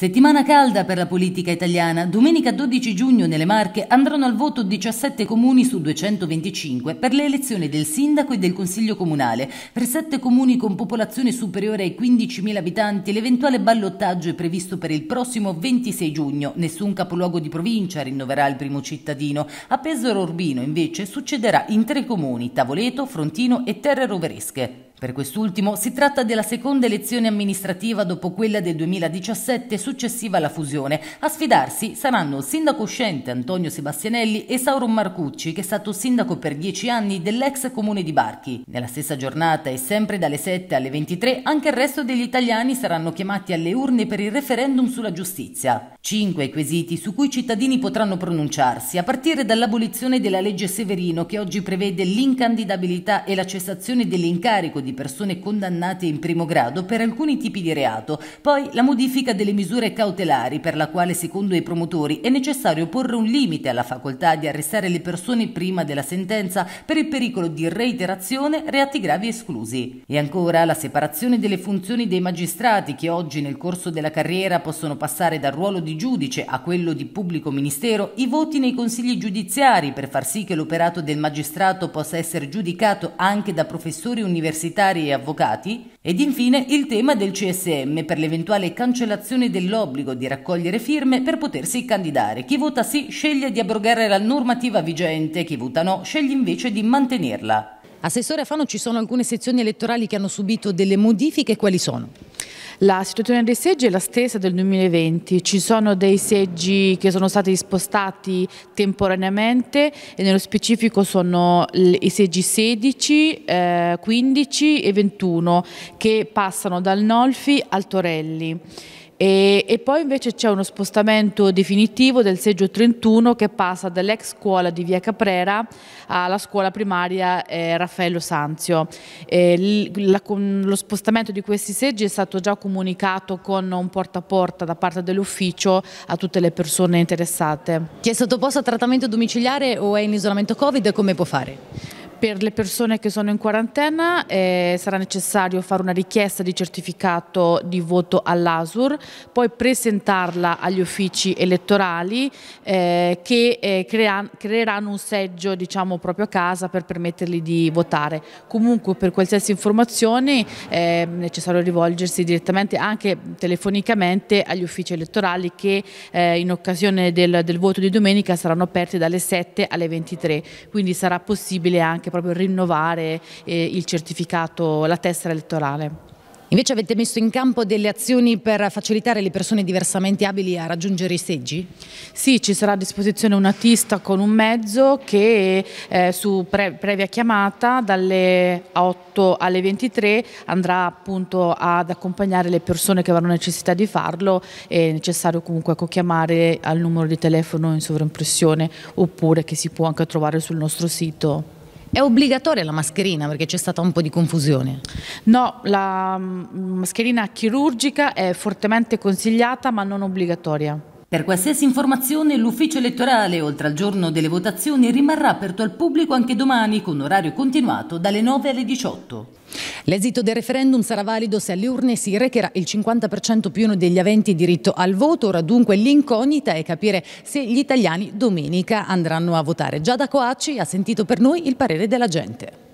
Settimana calda per la politica italiana. Domenica 12 giugno nelle Marche andranno al voto 17 comuni su 225 per le elezioni del sindaco e del consiglio comunale. Per 7 comuni con popolazione superiore ai 15.000 abitanti l'eventuale ballottaggio è previsto per il prossimo 26 giugno. Nessun capoluogo di provincia rinnoverà il primo cittadino. A Pesaro Urbino invece succederà in tre comuni, Tavoleto, Frontino e Terre Roveresche. Per quest'ultimo si tratta della seconda elezione amministrativa dopo quella del 2017 successiva alla fusione. A sfidarsi saranno il sindaco uscente Antonio Sebastianelli e Sauron Marcucci, che è stato sindaco per dieci anni dell'ex comune di Barchi. Nella stessa giornata e sempre dalle 7 alle 23 anche il resto degli italiani saranno chiamati alle urne per il referendum sulla giustizia. Cinque i quesiti su cui i cittadini potranno pronunciarsi, a partire dall'abolizione della legge Severino che oggi prevede l'incandidabilità e la cessazione dell'incarico di di persone condannate in primo grado per alcuni tipi di reato, poi la modifica delle misure cautelari per la quale secondo i promotori è necessario porre un limite alla facoltà di arrestare le persone prima della sentenza per il pericolo di reiterazione, reati gravi esclusi. E ancora la separazione delle funzioni dei magistrati che oggi nel corso della carriera possono passare dal ruolo di giudice a quello di pubblico ministero, i voti nei consigli giudiziari per far sì che l'operato del magistrato possa essere giudicato anche da professori universitari proprietari e avvocati ed infine il tema del CSM per l'eventuale cancellazione dell'obbligo di raccogliere firme per potersi candidare. Chi vota sì sceglie di abrogare la normativa vigente, chi vota no sceglie invece di mantenerla. Assessore Afano, ci sono alcune sezioni elettorali che hanno subito delle modifiche, quali sono? La situazione dei seggi è la stessa del 2020, ci sono dei seggi che sono stati spostati temporaneamente e nello specifico sono i seggi 16, 15 eh, e 21 che passano dal Nolfi al Torelli. E, e, poi invece c'è uno spostamento definitivo del seggio 31 che passa dall'ex scuola di via Caprera alla scuola primaria eh, Raffaello Sanzio. Eh, la, lo spostamento di questi seggi è stato già comunicato con un porta a porta da parte dell'ufficio a tutte le persone interessate. Ti è sottoposto a trattamento domiciliare o è in isolamento Covid? Come può fare? Per le persone che sono in quarantena eh, sarà necessario fare una richiesta di certificato di voto all'ASUR, poi presentarla agli uffici elettorali eh, che eh, crea creeranno un seggio diciamo, proprio a casa per permettergli di votare. Comunque per qualsiasi informazione eh, è necessario rivolgersi direttamente anche telefonicamente agli uffici elettorali che eh, in occasione del, del voto di domenica saranno aperti dalle 7 alle 23, quindi sarà possibile anche anche proprio rinnovare eh, il certificato, la tessera elettorale. Invece avete messo in campo delle azioni per facilitare le persone diversamente abili a raggiungere i seggi? Sì, ci sarà a disposizione un autista con un mezzo che eh, su pre previa chiamata dalle 8 alle 23 andrà appunto ad accompagnare le persone che avranno necessità di farlo, è necessario comunque chiamare al numero di telefono in sovraimpressione oppure che si può anche trovare sul nostro sito. È obbligatoria la mascherina perché c'è stata un po' di confusione? No, la mm, mascherina chirurgica è fortemente consigliata ma non obbligatoria. Per qualsiasi informazione l'ufficio elettorale, oltre al giorno delle votazioni, rimarrà aperto al pubblico anche domani con orario continuato dalle 9 alle 18. L'esito del referendum sarà valido se alle urne si recherà il 50% più uno degli aventi diritto al voto. Ora dunque l'incognita è capire se gli italiani domenica andranno a votare. Giada Coacci ha sentito per noi il parere della gente.